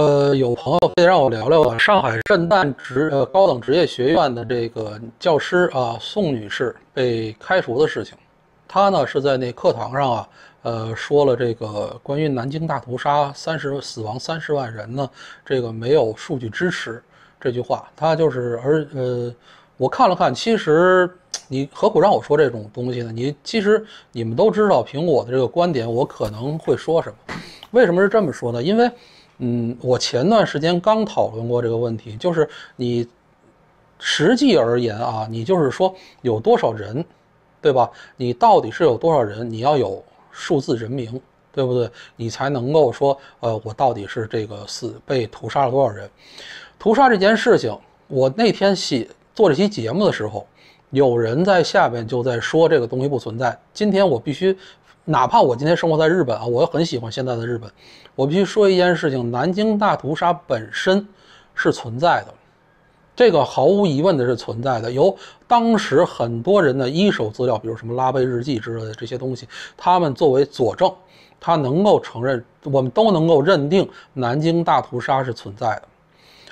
呃，有朋友可以让我聊聊啊，上海震旦职呃高等职业学院的这个教师啊，宋女士被开除的事情。她呢是在那课堂上啊，呃，说了这个关于南京大屠杀三十死亡三十万人呢，这个没有数据支持这句话。她就是而呃，我看了看，其实你何苦让我说这种东西呢？你其实你们都知道，凭我的这个观点，我可能会说什么？为什么是这么说呢？因为。嗯，我前段时间刚讨论过这个问题，就是你实际而言啊，你就是说有多少人，对吧？你到底是有多少人？你要有数字人名，对不对？你才能够说，呃，我到底是这个死被屠杀了多少人？屠杀这件事情，我那天写做这期节目的时候，有人在下边就在说这个东西不存在。今天我必须。哪怕我今天生活在日本啊，我也很喜欢现在的日本。我必须说一件事情：南京大屠杀本身是存在的，这个毫无疑问的是存在的。由当时很多人的一手资料，比如什么拉贝日记之类的这些东西，他们作为佐证，他能够承认，我们都能够认定南京大屠杀是存在的。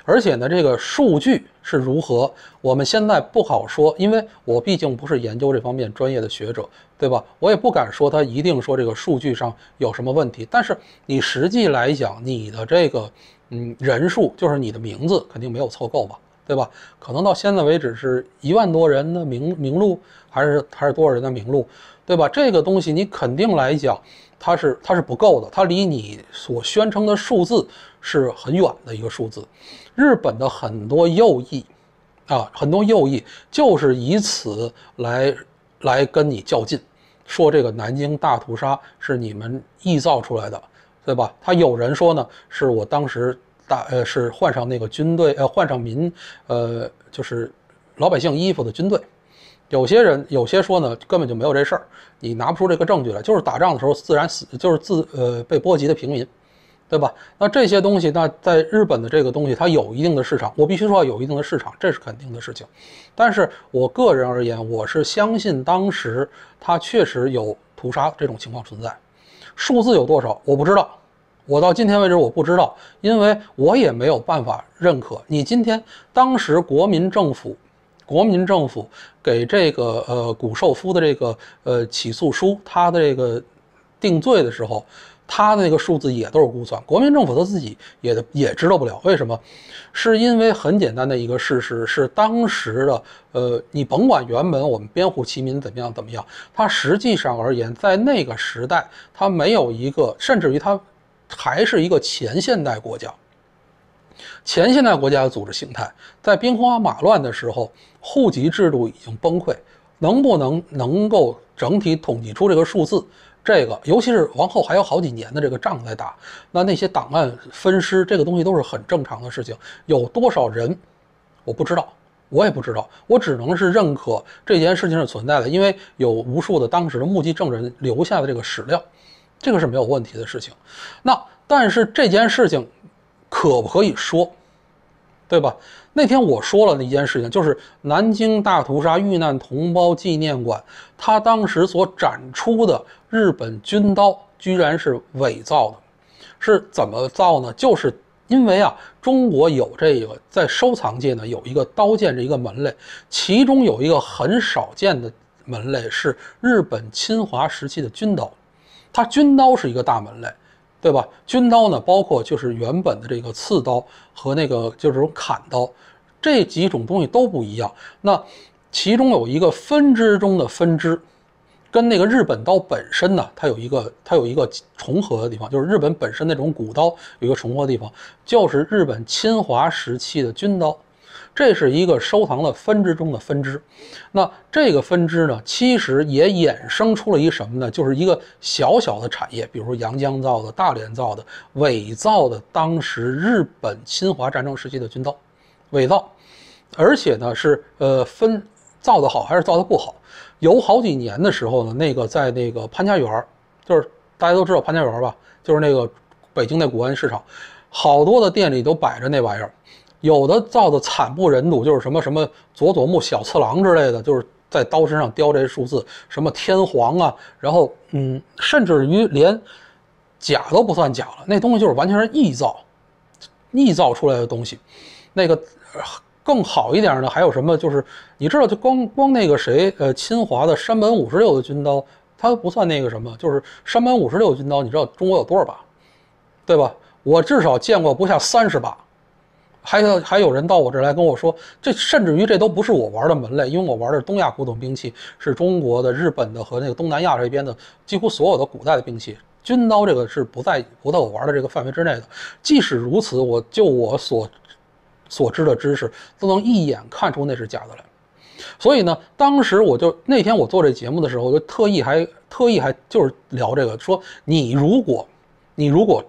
而且呢，这个数据是如何？我们现在不好说，因为我毕竟不是研究这方面专业的学者，对吧？我也不敢说他一定说这个数据上有什么问题。但是你实际来讲，你的这个嗯人数，就是你的名字肯定没有凑够吧，对吧？可能到现在为止是一万多人的名名录，还是还是多少人的名录，对吧？这个东西你肯定来讲，它是它是不够的，它离你所宣称的数字是很远的一个数字。日本的很多右翼，啊，很多右翼就是以此来来跟你较劲，说这个南京大屠杀是你们臆造出来的，对吧？他有人说呢，是我当时大呃是换上那个军队呃换上民呃就是老百姓衣服的军队，有些人有些说呢根本就没有这事儿，你拿不出这个证据来，就是打仗的时候自然死就是自呃被波及的平民。对吧？那这些东西，那在日本的这个东西，它有一定的市场，我必须说有一定的市场，这是肯定的事情。但是我个人而言，我是相信当时他确实有屠杀这种情况存在。数字有多少？我不知道，我到今天为止我不知道，因为我也没有办法认可。你今天当时国民政府，国民政府给这个呃谷寿夫的这个呃起诉书，他的这个定罪的时候。他那个数字也都是估算，国民政府他自己也也知道不了为什么，是因为很简单的一个事实是当时的呃，你甭管原本我们边户齐民怎么样怎么样，它实际上而言在那个时代，它没有一个，甚至于它还是一个前现代国家。前现代国家的组织形态，在兵荒马乱的时候，户籍制度已经崩溃，能不能能够整体统计出这个数字？这个，尤其是王后还有好几年的这个仗在打，那那些档案分尸，这个东西都是很正常的事情。有多少人，我不知道，我也不知道，我只能是认可这件事情是存在的，因为有无数的当时的目击证人留下的这个史料，这个是没有问题的事情。那但是这件事情，可不可以说？对吧？那天我说了的一件事情，就是南京大屠杀遇难同胞纪念馆，它当时所展出的日本军刀居然是伪造的，是怎么造呢？就是因为啊，中国有这个，在收藏界呢有一个刀剑这一个门类，其中有一个很少见的门类是日本侵华时期的军刀，它军刀是一个大门类。对吧？军刀呢，包括就是原本的这个刺刀和那个就是砍刀，这几种东西都不一样。那其中有一个分支中的分支，跟那个日本刀本身呢，它有一个它有一个重合的地方，就是日本本身那种古刀有一个重合的地方，就是日本侵华时期的军刀。这是一个收藏的分支中的分支，那这个分支呢，其实也衍生出了一什么呢？就是一个小小的产业，比如说阳江造的、大连造的、伪造的当时日本侵华战争时期的军刀，伪造，而且呢是呃分造的好还是造的不好。有好几年的时候呢，那个在那个潘家园儿，就是大家都知道潘家园吧，就是那个北京那古玩市场，好多的店里都摆着那玩意儿。有的造的惨不忍睹，就是什么什么佐佐木小次郎之类的，就是在刀身上雕这些数字，什么天皇啊，然后嗯，甚至于连假都不算假了，那东西就是完全是臆造、臆造出来的东西。那个更好一点的还有什么？就是你知道，就光光那个谁，呃，侵华的山本五十六的军刀，它不算那个什么，就是山本五十六军刀，你知道中国有多少把，对吧？我至少见过不下三十把。还有还有人到我这儿来跟我说，这甚至于这都不是我玩的门类，因为我玩的东亚古董兵器，是中国的、日本的和那个东南亚这边的几乎所有的古代的兵器，军刀这个是不在不在我玩的这个范围之内的。即使如此，我就我所所知的知识，都能一眼看出那是假的来。所以呢，当时我就那天我做这节目的时候，我就特意还特意还就是聊这个，说你如果你如果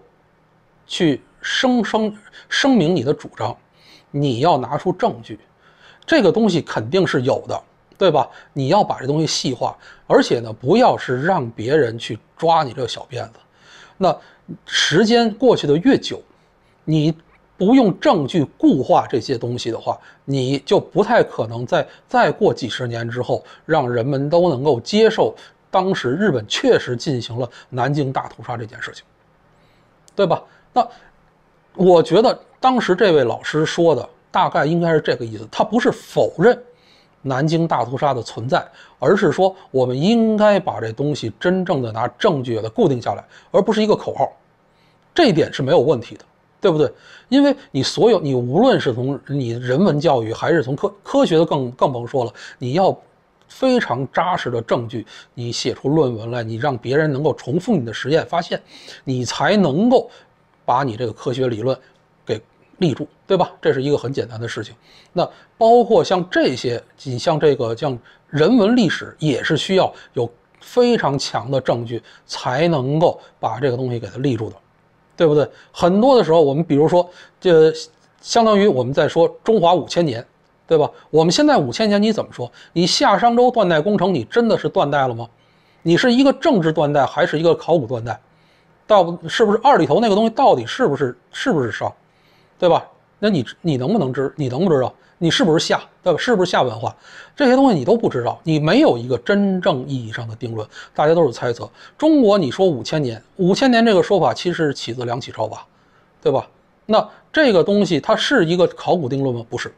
去。声声声明你的主张，你要拿出证据，这个东西肯定是有的，对吧？你要把这东西细化，而且呢，不要是让别人去抓你这个小辫子。那时间过去的越久，你不用证据固化这些东西的话，你就不太可能在再过几十年之后，让人们都能够接受当时日本确实进行了南京大屠杀这件事情，对吧？那。我觉得当时这位老师说的大概应该是这个意思，他不是否认南京大屠杀的存在，而是说我们应该把这东西真正的拿证据给它固定下来，而不是一个口号。这一点是没有问题的，对不对？因为你所有，你无论是从你人文教育，还是从科科学的更更甭说了，你要非常扎实的证据，你写出论文来，你让别人能够重复你的实验发现，你才能够。把你这个科学理论给立住，对吧？这是一个很简单的事情。那包括像这些，你像这个像人文历史，也是需要有非常强的证据才能够把这个东西给它立住的，对不对？很多的时候，我们比如说，这相当于我们在说中华五千年，对吧？我们现在五千年你怎么说？你夏商周断代工程，你真的是断代了吗？你是一个政治断代，还是一个考古断代？到是不是二里头那个东西到底是不是是不是商，对吧？那你你能不能知？你能不知道？你是不是夏？对吧？是不是夏文化？这些东西你都不知道，你没有一个真正意义上的定论，大家都是猜测。中国你说五千年，五千年这个说法其实起自梁启超吧，对吧？那这个东西它是一个考古定论吗？不是，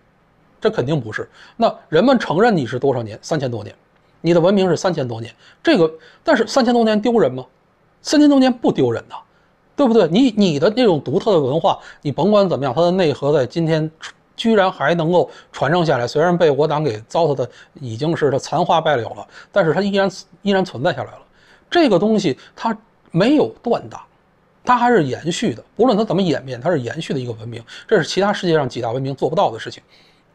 这肯定不是。那人们承认你是多少年？三千多年，你的文明是三千多年。这个但是三千多年丢人吗？三千多年不丢人的，对不对？你你的那种独特的文化，你甭管怎么样，它的内核在今天居然还能够传承下来。虽然被我党给糟蹋的已经是它残花败柳了，但是它依然依然存在下来了。这个东西它没有断档，它还是延续的。不论它怎么演变，它是延续的一个文明。这是其他世界上几大文明做不到的事情。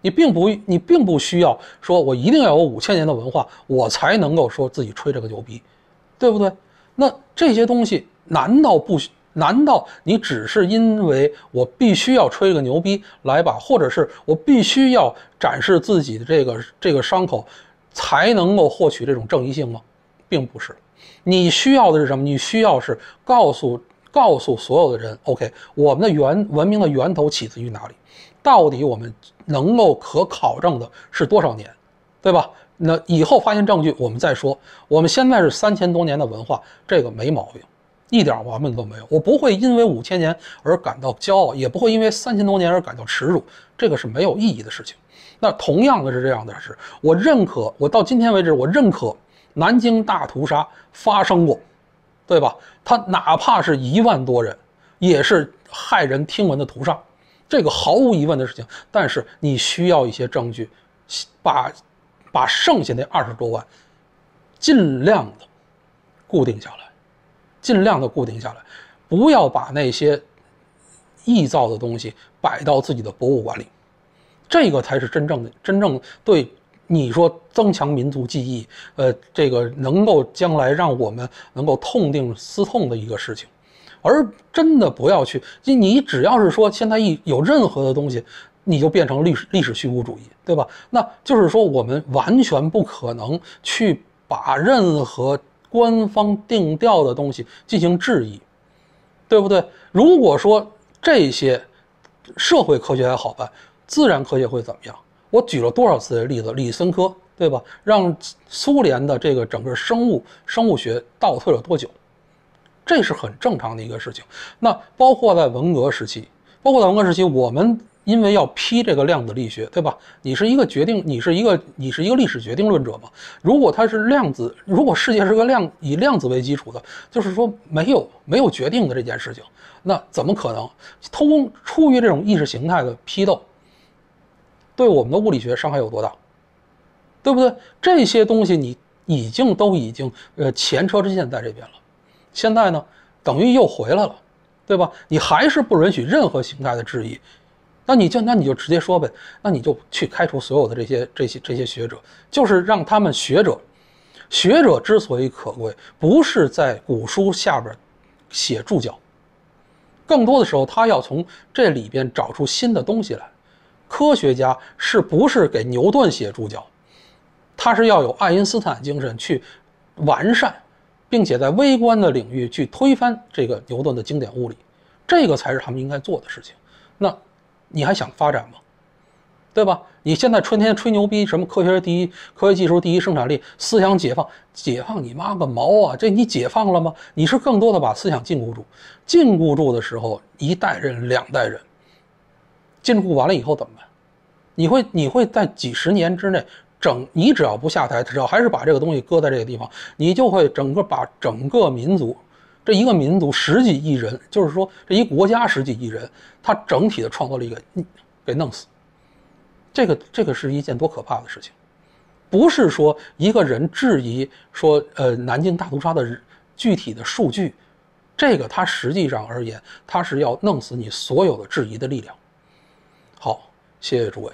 你并不你并不需要说我一定要有五千年的文化，我才能够说自己吹这个牛逼，对不对？那这些东西难道不？难道你只是因为我必须要吹个牛逼来吧，或者是我必须要展示自己的这个这个伤口，才能够获取这种正义性吗？并不是，你需要的是什么？你需要是告诉告诉所有的人，OK，我们的源文明的源头起自于哪里？到底我们能够可考证的是多少年？对吧？那以后发现证据，我们再说。我们现在是三千多年的文化，这个没毛病，一点毛病都没有。我不会因为五千年而感到骄傲，也不会因为三千多年而感到耻辱，这个是没有意义的事情。那同样的是这样的事，我认可，我到今天为止，我认可南京大屠杀发生过，对吧？他哪怕是一万多人，也是骇人听闻的屠杀，这个毫无疑问的事情。但是你需要一些证据，把。把剩下那二十多万，尽量的固定下来，尽量的固定下来，不要把那些臆造的东西摆到自己的博物馆里，这个才是真正的、真正对你说增强民族记忆，呃，这个能够将来让我们能够痛定思痛的一个事情，而真的不要去，你只要是说现在一有任何的东西。你就变成历史历史虚无主义，对吧？那就是说，我们完全不可能去把任何官方定调的东西进行质疑，对不对？如果说这些社会科学还好办，自然科学会怎么样？我举了多少次的例子，李森科，对吧？让苏联的这个整个生物生物学倒退了多久？这是很正常的一个事情。那包括在文革时期，包括在文革时期，我们。因为要批这个量子力学，对吧？你是一个决定，你是一个你是一个历史决定论者嘛？如果它是量子，如果世界是个量以量子为基础的，就是说没有没有决定的这件事情，那怎么可能？通出于这种意识形态的批斗，对我们的物理学伤害有多大？对不对？这些东西你已经都已经呃前车之鉴在这边了，现在呢等于又回来了，对吧？你还是不允许任何形态的质疑。那你就那你就直接说呗，那你就去开除所有的这些这些这些学者，就是让他们学者，学者之所以可贵，不是在古书下边写注脚，更多的时候他要从这里边找出新的东西来。科学家是不是给牛顿写注脚？他是要有爱因斯坦精神去完善，并且在微观的领域去推翻这个牛顿的经典物理，这个才是他们应该做的事情。那。你还想发展吗？对吧？你现在春天吹牛逼，什么科学第一、科学技术第一、生产力、思想解放、解放你妈个毛啊！这你解放了吗？你是更多的把思想禁锢住。禁锢住的时候，一代人、两代人，禁锢完了以后怎么办？你会，你会在几十年之内，整你只要不下台，只要还是把这个东西搁在这个地方，你就会整个把整个民族。这一个民族十几亿人，就是说这一国家十几亿人，他整体的创造力给给弄死，这个这个是一件多可怕的事情，不是说一个人质疑说呃南京大屠杀的具体的数据，这个他实际上而言，他是要弄死你所有的质疑的力量。好，谢谢诸位。